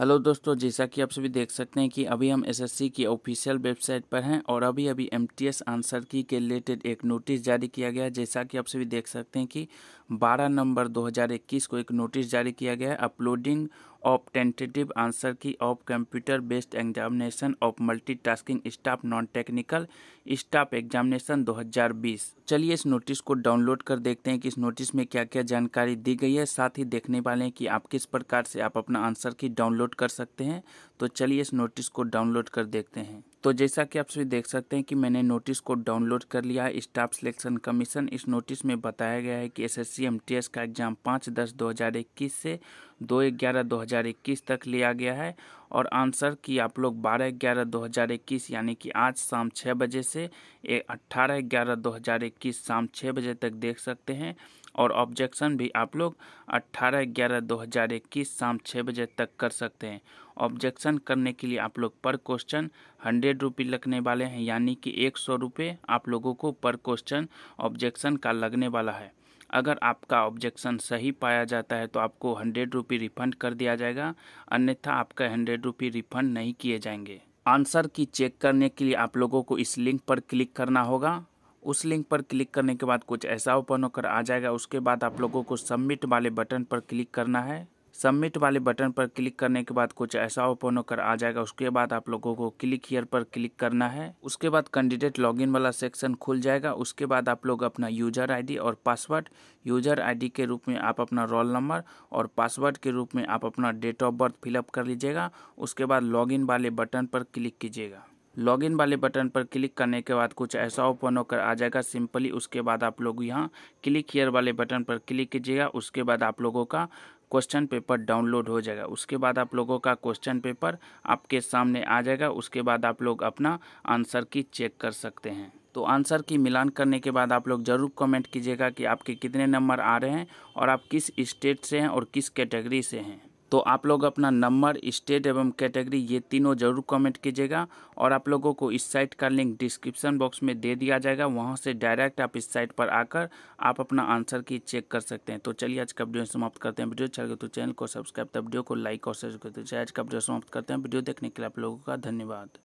hello दोस्तों जैसा कि आप सभी देख सकते हैं कि अभी हम एसएससी की ऑफिशियल वेबसाइट पर हैं और अभी अभी एमटीएस आंसर की के रिलेटेड एक नोटिस जारी किया गया है जैसा कि आप सभी देख सकते हैं कि 12 नंबर 2021 को एक नोटिस जारी किया गया है uploading of tentative answer key of computer based examination of multitasking staff non technical staff examination 2020 चलिए इस नोटिस को डाउनलोड कर देखते हैं कि इस नोटिस में क्या क्या जानकारी दी गई है साथ ही देखने वाले हैं कि आप किस प्रकार से आप अपना आंसर की डाउनलोड कर सकते हैं तो चलिए इस नोटिस को डाउनलोड कर देखते हैं तो जैसा कि आप सभी देख सकते हैं कि मैंने नोटिस को डाउनलोड कर लिया है स्टाफ सिलेक्शन कमीशन इस नोटिस में बताया गया है कि एस एस का एग्जाम पाँच दस दो से दो ग्यारह दो 2021 तक लिया गया है और आंसर की आप लोग 12 ग्यारह 2021 यानी कि आज शाम छः बजे से 18 ग्यारह 2021 शाम छः बजे तक देख सकते हैं और ऑब्जेक्शन भी आप लोग 18 ग्यारह 2021 शाम छः बजे तक कर सकते हैं ऑब्जेक्शन करने के लिए आप लोग पर क्वेश्चन हंड्रेड रुपी लगने वाले हैं यानी कि एक सौ रुपये आप लोगों को पर क्वेश्चन ऑब्जेक्शन का लगने वाला है अगर आपका ऑब्जेक्शन सही पाया जाता है तो आपको हंड्रेड रुपी रिफंड कर दिया जाएगा अन्यथा आपका हंड्रेड रुपी रिफंड नहीं किए जाएंगे आंसर की चेक करने के लिए आप लोगों को इस लिंक पर क्लिक करना होगा उस लिंक पर क्लिक करने के बाद कुछ ऐसा ओपन होकर आ जाएगा उसके बाद आप लोगों को सबमिट वाले बटन पर क्लिक करना है सबमिट वाले बटन पर क्लिक करने के बाद कुछ ऐसा ओपन होकर आ जाएगा उसके बाद आप लोगों को क्लिक हीयर पर क्लिक करना है उसके बाद कैंडिडेट लॉगिन वाला सेक्शन खुल जाएगा उसके बाद आप लोग अपना यूजर आईडी और पासवर्ड यूजर आईडी के रूप में आप अपना रोल नंबर और पासवर्ड के रूप में आप अपना डेट ऑफ बर्थ फिलअप कर लीजिएगा उसके बाद लॉग वाले बटन पर क्लिक कीजिएगा लॉगिन वाले बटन पर क्लिक करने के बाद कुछ ऐसा ओपन होकर आ जाएगा सिंपली उसके बाद आप लोग यहाँ क्लिक हेयर वाले बटन पर क्लिक कीजिएगा उसके बाद आप लोगों का क्वेश्चन पेपर डाउनलोड हो जाएगा उसके बाद आप लोगों का क्वेश्चन पेपर आपके सामने आ जाएगा उसके बाद आप लोग अपना आंसर की चेक कर सकते हैं तो आंसर की मिलान करने के बाद आप लोग ज़रूर कमेंट कीजिएगा कि आपके कितने नंबर आ रहे हैं और आप किस स्टेट से हैं और किस कैटेगरी से हैं तो आप लोग अपना नंबर स्टेट एवं कैटेगरी ये तीनों जरूर कमेंट कीजिएगा और आप लोगों को इस साइट का लिंक डिस्क्रिप्शन बॉक्स में दे दिया जाएगा वहाँ से डायरेक्ट आप इस साइट पर आकर आप अपना आंसर की चेक कर सकते हैं तो चलिए आज का वीडियो समाप्त करते हैं वीडियो चाहिए अच्छा तो चैनल को सब्सक्राइब तो वीडियो को लाइक और शेयर करते हैं आज का वीडियो समाप्त करते हैं वीडियो देखने के लिए आप लोगों का धन्यवाद